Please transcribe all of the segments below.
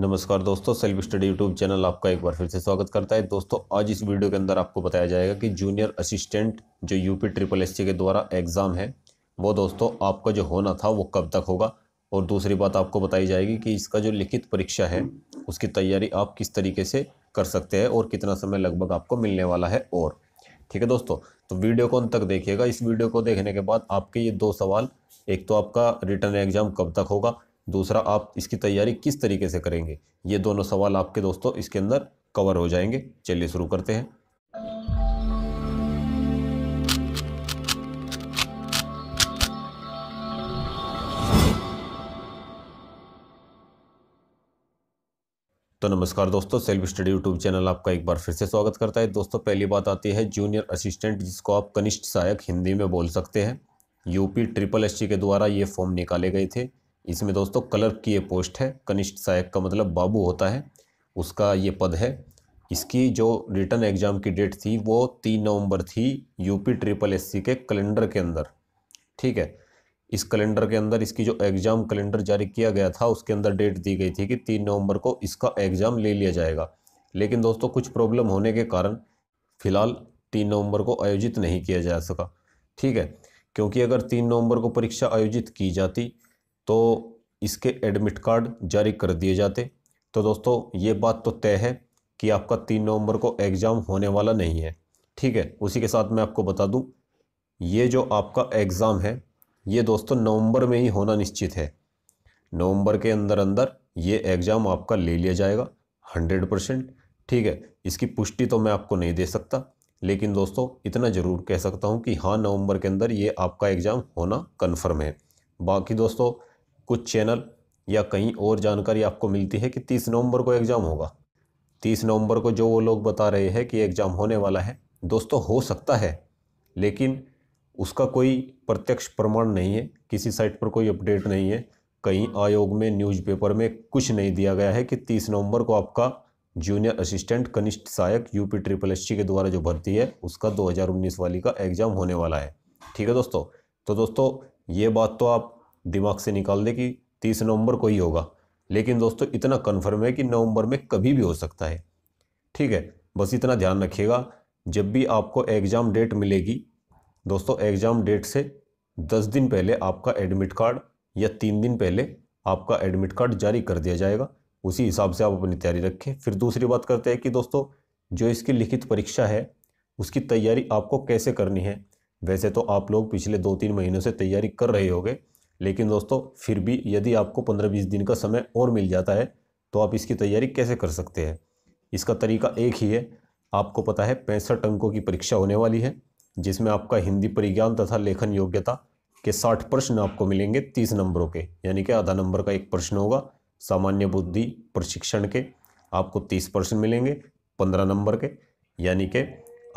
नमस्कार दोस्तों self study YouTube channel आपका एक बार फिर से स्वागत करता है दोस्तों आज इस वीडियो के अंदर आपको बताया जाएगा कि जूनियर असिस्टेंट जो यूपी ट्रिपल एससी के द्वारा एग्ज़ाम है वो दोस्तों आपका जो होना था वो कब तक होगा और दूसरी बात आपको बताई जाएगी कि इसका जो लिखित परीक्षा है उसकी तैयारी आप किस तरीके से कर सकते हैं और कितना समय लगभग आपको मिलने वाला है और ठीक है दोस्तों तो वीडियो को अंत तक देखिएगा इस वीडियो को देखने के बाद आपके ये दो सवाल एक तो आपका रिटर्न एग्ज़ाम कब तक होगा दूसरा आप इसकी तैयारी किस तरीके से करेंगे ये दोनों सवाल आपके दोस्तों इसके अंदर कवर हो जाएंगे चलिए शुरू करते हैं तो नमस्कार दोस्तों सेल्फ स्टडी यूट्यूब चैनल आपका एक बार फिर से स्वागत करता है दोस्तों पहली बात आती है जूनियर असिस्टेंट जिसको आप कनिष्ठ सहायक हिंदी में बोल सकते हैं यूपी ट्रिपल एस के द्वारा ये फॉर्म निकाले गए थे इसमें दोस्तों क्लर्क की ये पोस्ट है कनिष्ठ सहायक का मतलब बाबू होता है उसका ये पद है इसकी जो रिटर्न एग्ज़ाम की डेट थी वो तीन नवंबर थी यूपी ट्रिपल एस के कैलेंडर के अंदर ठीक है इस कैलेंडर के अंदर इसकी जो एग्ज़ाम कैलेंडर जारी किया गया था उसके अंदर डेट दी गई थी कि तीन नवंबर को इसका एग्ज़ाम ले लिया जाएगा लेकिन दोस्तों कुछ प्रॉब्लम होने के कारण फ़िलहाल तीन नवंबर को आयोजित नहीं किया जा सका ठीक है क्योंकि अगर तीन नवंबर को परीक्षा आयोजित की जाती तो इसके एडमिट कार्ड जारी कर दिए जाते तो दोस्तों ये बात तो तय है कि आपका तीन नवंबर को एग्ज़ाम होने वाला नहीं है ठीक है उसी के साथ मैं आपको बता दूं ये जो आपका एग्ज़ाम है ये दोस्तों नवंबर में ही होना निश्चित है नवंबर के अंदर अंदर ये एग्ज़ाम आपका ले लिया जाएगा हंड्रेड परसेंट ठीक है इसकी पुष्टि तो मैं आपको नहीं दे सकता लेकिन दोस्तों इतना ज़रूर कह सकता हूँ कि हाँ नवंबर के अंदर ये आपका एग्ज़ाम होना कन्फर्म है बाकी दोस्तों कुछ चैनल या कहीं और जानकारी आपको मिलती है कि तीस नवंबर को एग्ज़ाम होगा तीस नवंबर को जो वो लोग बता रहे हैं कि एग्ज़ाम होने वाला है दोस्तों हो सकता है लेकिन उसका कोई प्रत्यक्ष प्रमाण नहीं है किसी साइट पर कोई अपडेट नहीं है कहीं आयोग में न्यूज़पेपर में कुछ नहीं दिया गया है कि तीस नवंबर को आपका जूनियर असिस्टेंट कनिष्ठ सहायक यूपी ट्रिपल एस के द्वारा जो भर्ती है उसका 2019 वाली का एग्ज़ाम होने वाला है ठीक है दोस्तों तो दोस्तों ये बात तो आप दिमाग से निकाल दे कि तीस नवंबर को ही होगा लेकिन दोस्तों इतना कन्फर्म है कि नवंबर में कभी भी हो सकता है ठीक है बस इतना ध्यान रखिएगा जब भी आपको एग्ज़ाम डेट मिलेगी दोस्तों एग्ज़ाम डेट से दस दिन पहले आपका एडमिट कार्ड या तीन दिन पहले आपका एडमिट कार्ड जारी कर दिया जाएगा उसी हिसाब से आप अपनी तैयारी रखें फिर दूसरी बात करते हैं कि दोस्तों जो इसकी लिखित परीक्षा है उसकी तैयारी आपको कैसे करनी है वैसे तो आप लोग पिछले दो तीन महीनों से तैयारी कर रहे गए लेकिन दोस्तों फिर भी यदि आपको पंद्रह बीस दिन का समय और मिल जाता है तो आप इसकी तैयारी कैसे कर सकते हैं इसका तरीका एक ही है आपको पता है पैंसठ अंकों की परीक्षा होने वाली है जिसमें आपका हिंदी परिज्ञान तथा लेखन योग्यता के साठ प्रश्न आपको मिलेंगे तीस नंबरों के यानी कि आधा नंबर का एक प्रश्न होगा सामान्य बुद्धि प्रशिक्षण के आपको तीस प्रश्न मिलेंगे पंद्रह नंबर के यानी कि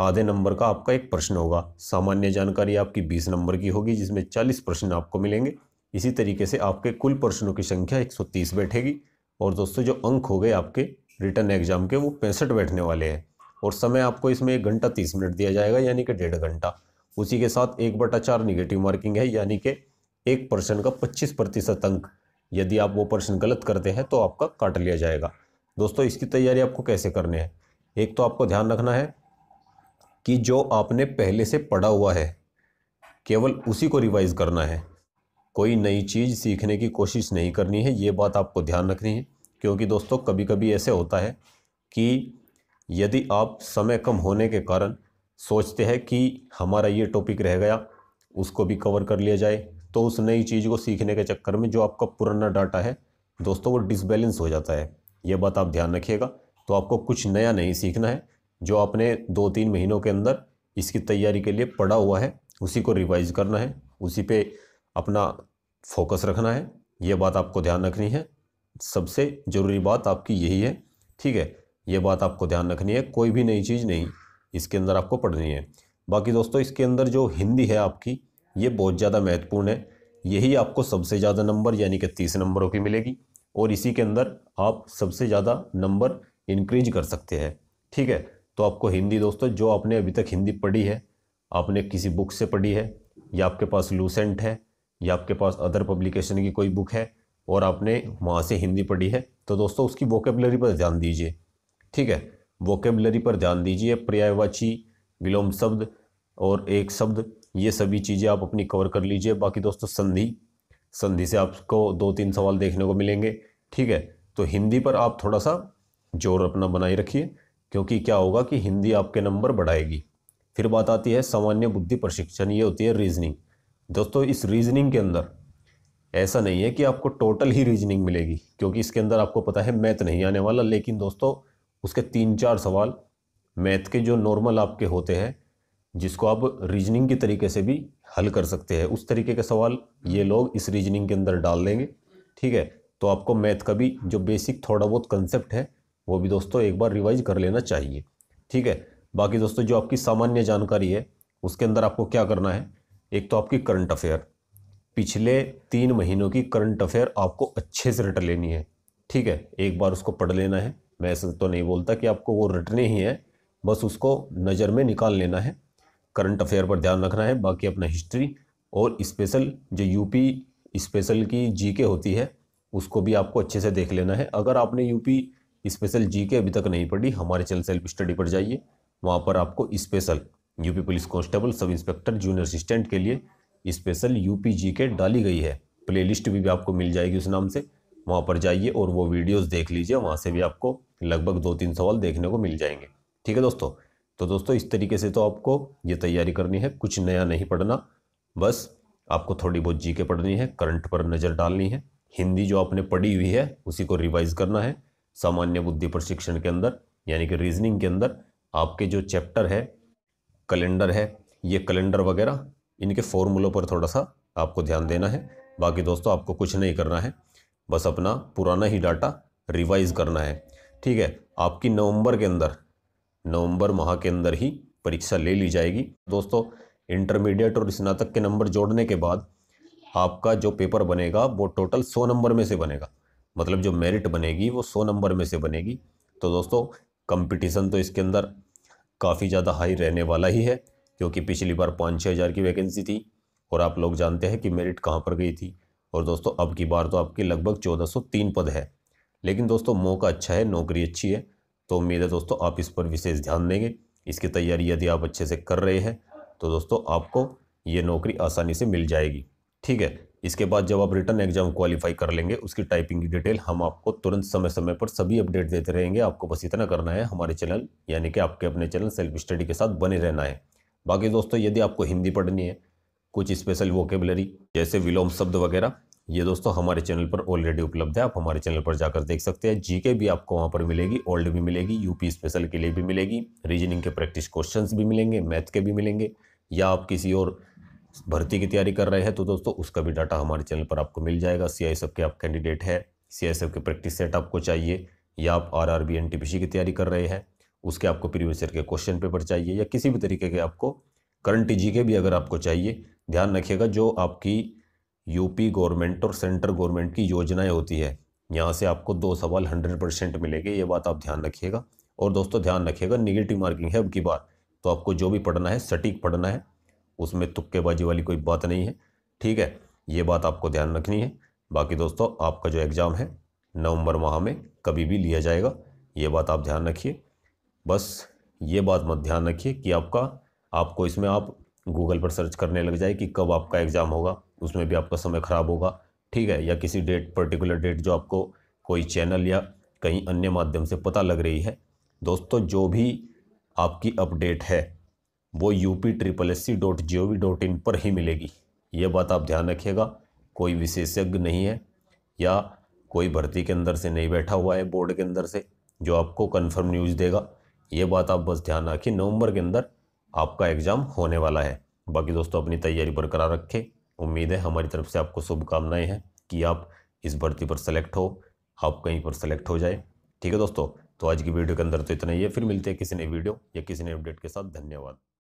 आधे नंबर का आपका एक प्रश्न होगा सामान्य जानकारी आपकी बीस नंबर की होगी जिसमें चालीस प्रश्न आपको मिलेंगे इसी तरीके से आपके कुल प्रश्नों की संख्या 130 बैठेगी और दोस्तों जो अंक हो गए आपके रिटर्न एग्जाम के वो पैंसठ बैठने वाले हैं और समय आपको इसमें एक घंटा तीस मिनट दिया जाएगा यानी कि डेढ़ घंटा उसी के साथ एक बटा चार निगेटिव मार्किंग है यानी कि एक प्रश्न का पच्चीस प्रतिशत अंक यदि आप वो प्रश्न गलत करते हैं तो आपका काट लिया जाएगा दोस्तों इसकी तैयारी आपको कैसे करनी है एक तो आपको ध्यान रखना है कि जो आपने पहले से पढ़ा हुआ है केवल उसी को रिवाइज करना है कोई नई चीज़ सीखने की कोशिश नहीं करनी है ये बात आपको ध्यान रखनी है क्योंकि दोस्तों कभी कभी ऐसे होता है कि यदि आप समय कम होने के कारण सोचते हैं कि हमारा ये टॉपिक रह गया उसको भी कवर कर लिया जाए तो उस नई चीज़ को सीखने के चक्कर में जो आपका पुराना डाटा है दोस्तों वो डिसबैलेंस हो जाता है ये बात आप ध्यान रखिएगा तो आपको कुछ नया नहीं सीखना है जो आपने दो तीन महीनों के अंदर इसकी तैयारी के लिए पढ़ा हुआ है उसी को रिवाइज करना है उसी पे अपना फोकस रखना है ये बात आपको ध्यान रखनी है सबसे ज़रूरी बात आपकी यही है ठीक है ये बात आपको ध्यान रखनी है कोई भी नई चीज़ नहीं इसके अंदर आपको पढ़नी है बाकी दोस्तों इसके अंदर जो हिंदी है आपकी ये बहुत ज़्यादा महत्वपूर्ण है यही आपको सबसे ज़्यादा नंबर यानी कि तीस नंबरों की मिलेगी और इसी के अंदर आप सबसे ज़्यादा नंबर इंक्रीज कर सकते हैं ठीक है तो आपको हिंदी दोस्तों जो आपने अभी तक हिंदी पढ़ी है आपने किसी बुक से पढ़ी है या आपके पास लूसेंट है या आपके पास अदर पब्लिकेशन की कोई बुक है और आपने वहाँ से हिंदी पढ़ी है तो दोस्तों उसकी वोकेबलरी पर ध्यान दीजिए ठीक है वोकेबलरी पर ध्यान दीजिए पर्यायवाची विलोम शब्द और एक शब्द ये सभी चीज़ें आप अपनी कवर कर लीजिए बाकी दोस्तों संधि संधि से आपको दो तीन सवाल देखने को मिलेंगे ठीक है तो हिंदी पर आप थोड़ा सा जोर अपना बनाए रखिए क्योंकि क्या होगा कि हिंदी आपके नंबर बढ़ाएगी फिर बात आती है सामान्य बुद्धि प्रशिक्षण ये होती है रीजनिंग दोस्तों इस रीजनिंग के अंदर ऐसा नहीं है कि आपको टोटल ही रीजनिंग मिलेगी क्योंकि इसके अंदर आपको पता है मैथ नहीं आने वाला लेकिन दोस्तों उसके तीन चार सवाल मैथ के जो नॉर्मल आपके होते हैं जिसको आप रीजनिंग के तरीके से भी हल कर सकते हैं उस तरीके के सवाल ये लोग इस रीजनिंग के अंदर डाल देंगे ठीक है तो आपको मैथ का भी जो बेसिक थोड़ा बहुत कंसेप्ट है वो भी दोस्तों एक बार रिवाइज कर लेना चाहिए ठीक है बाकी दोस्तों जो आपकी सामान्य जानकारी है उसके अंदर आपको क्या करना है एक तो आपकी करंट अफेयर पिछले तीन महीनों की करंट अफेयर आपको अच्छे से रट लेनी है ठीक है एक बार उसको पढ़ लेना है मैं ऐसे तो नहीं बोलता कि आपको वो रटने ही हैं बस उसको नज़र में निकाल लेना है करंट अफेयर पर ध्यान रखना है बाकी अपना हिस्ट्री और स्पेशल जो यूपी स्पेशल की जीके होती है उसको भी आपको अच्छे से देख लेना है अगर आपने यूपी स्पेशल जीके अभी तक नहीं पढ़ी हमारे चैनल सेल्फ स्टडी पर जाइए वहाँ पर आपको special UP police constable sub inspector junior assistant के लिए स्पेशल यूपी जी के डाली गई है प्लेलिस्ट भी, भी आपको मिल जाएगी उस नाम से वहाँ पर जाइए और वो वीडियोस देख लीजिए वहाँ से भी आपको लगभग दो तीन सवाल देखने को मिल जाएंगे ठीक है दोस्तों तो दोस्तों इस तरीके से तो आपको ये तैयारी करनी है कुछ नया नहीं पढ़ना बस आपको थोड़ी बहुत जी के पढ़नी है करंट पर नज़र डालनी है हिंदी जो आपने पढ़ी हुई है उसी को रिवाइज करना है सामान्य बुद्धि प्रशिक्षण के अंदर यानी कि रीजनिंग के अंदर आपके जो चैप्टर है कैलेंडर है ये कैलेंडर वगैरह इनके फॉर्मूलों पर थोड़ा सा आपको ध्यान देना है बाकी दोस्तों आपको कुछ नहीं करना है बस अपना पुराना ही डाटा रिवाइज करना है ठीक है आपकी नवंबर के अंदर नवंबर माह के अंदर ही परीक्षा ले ली जाएगी दोस्तों इंटरमीडिएट और स्नातक के नंबर जोड़ने के बाद आपका जो पेपर बनेगा वो टोटल सौ नंबर में से बनेगा मतलब जो मेरिट बनेगी वो सौ नंबर में से बनेगी तो दोस्तों कंपटीशन तो इसके अंदर काफ़ी ज़्यादा हाई रहने वाला ही है क्योंकि पिछली बार पाँच छः हज़ार की वैकेंसी थी और आप लोग जानते हैं कि मेरिट कहाँ पर गई थी और दोस्तों अब की बार तो आपकी लगभग चौदह सौ तीन पद है लेकिन दोस्तों मौका अच्छा है नौकरी अच्छी है तो उम्मीद है दोस्तों आप इस पर विशेष ध्यान देंगे इसकी तैयारी यदि आप अच्छे से कर रहे हैं तो दोस्तों आपको ये नौकरी आसानी से मिल जाएगी ठीक है इसके बाद जब आप रिटर्न एग्जाम क्वालिफाई कर लेंगे उसकी टाइपिंग की डिटेल हम आपको तुरंत समय समय पर सभी अपडेट देते रहेंगे आपको बस इतना करना है हमारे चैनल यानी कि आपके अपने चैनल सेल्फ स्टडी के साथ बने रहना है बाकी दोस्तों यदि आपको हिंदी पढ़नी है कुछ स्पेशल वोकेबलरी जैसे विलोम शब्द वगैरह ये दोस्तों हमारे चैनल पर ऑलरेडी उपलब्ध है आप हमारे चैनल पर जाकर देख सकते हैं जीके भी आपको वहाँ पर मिलेगी ओल्ड भी मिलेगी यूपी स्पेशल के लिए भी मिलेगी रीजनिंग के प्रैक्टिस क्वेश्चंस भी मिलेंगे मैथ के भी मिलेंगे या आप किसी और भर्ती की तैयारी कर रहे हैं तो दोस्तों उसका भी डाटा हमारे चैनल पर आपको मिल जाएगा सी आई के आप कैंडिडेट है सी आई के प्रैक्टिस सेट आपको चाहिए या आप R R B N T P C की तैयारी कर रहे हैं उसके आपको प्रीवियस ईयर के क्वेश्चन पेपर चाहिए या किसी भी तरीके के आपको करंट जी के भी अगर आपको चाहिए ध्यान रखिएगा जो आपकी यूपी गवर्नमेंट और सेंट्रल गवर्नमेंट की योजनाएं होती है यहाँ से आपको दो सवाल हंड्रेड परसेंट मिलेंगे ये बात आप ध्यान रखिएगा और दोस्तों ध्यान रखिएगा निगेटिव मार्किंग है अब की बार तो आपको जो भी पढ़ना है सटीक पढ़ना है उसमें तुक्केबाजी वाली कोई बात नहीं है ठीक है ये बात आपको ध्यान रखनी है बाकी दोस्तों आपका जो एग्ज़ाम है नवंबर माह में कभी भी लिया जाएगा ये बात आप ध्यान रखिए बस ये बात मत ध्यान रखिए कि आपका आपको इसमें आप गूगल पर सर्च करने लग जाए कि कब आपका एग्ज़ाम होगा उसमें भी आपका समय ख़राब होगा ठीक है या किसी डेट पर्टिकुलर डेट जो आपको कोई चैनल या कहीं अन्य माध्यम से पता लग रही है दोस्तों जो भी आपकी अपडेट है वो U P triple S C dot G O V dot in पर ही मिलेगी ये बात आप ध्यान रखिएगा कोई विशेषज्ञ नहीं है या कोई भर्ती के अंदर से नहीं बैठा हुआ है बोर्ड के अंदर से जो आपको कन्फर्म न्यूज़ देगा ये बात आप बस ध्यान रखिए नवंबर के अंदर आपका एग्ज़ाम होने वाला है बाकी दोस्तों अपनी तैयारी बरकरार रखें उम्मीद है हमारी तरफ से आपको शुभकामनाएँ हैं कि आप इस भर्ती पर सेलेक्ट हो आप कहीं पर सेलेक्ट हो जाए ठीक है दोस्तों तो आज की वीडियो के अंदर तो इतना ही है फिर मिलते हैं किसी ने वीडियो या किसी ने अपडेट के साथ धन्यवाद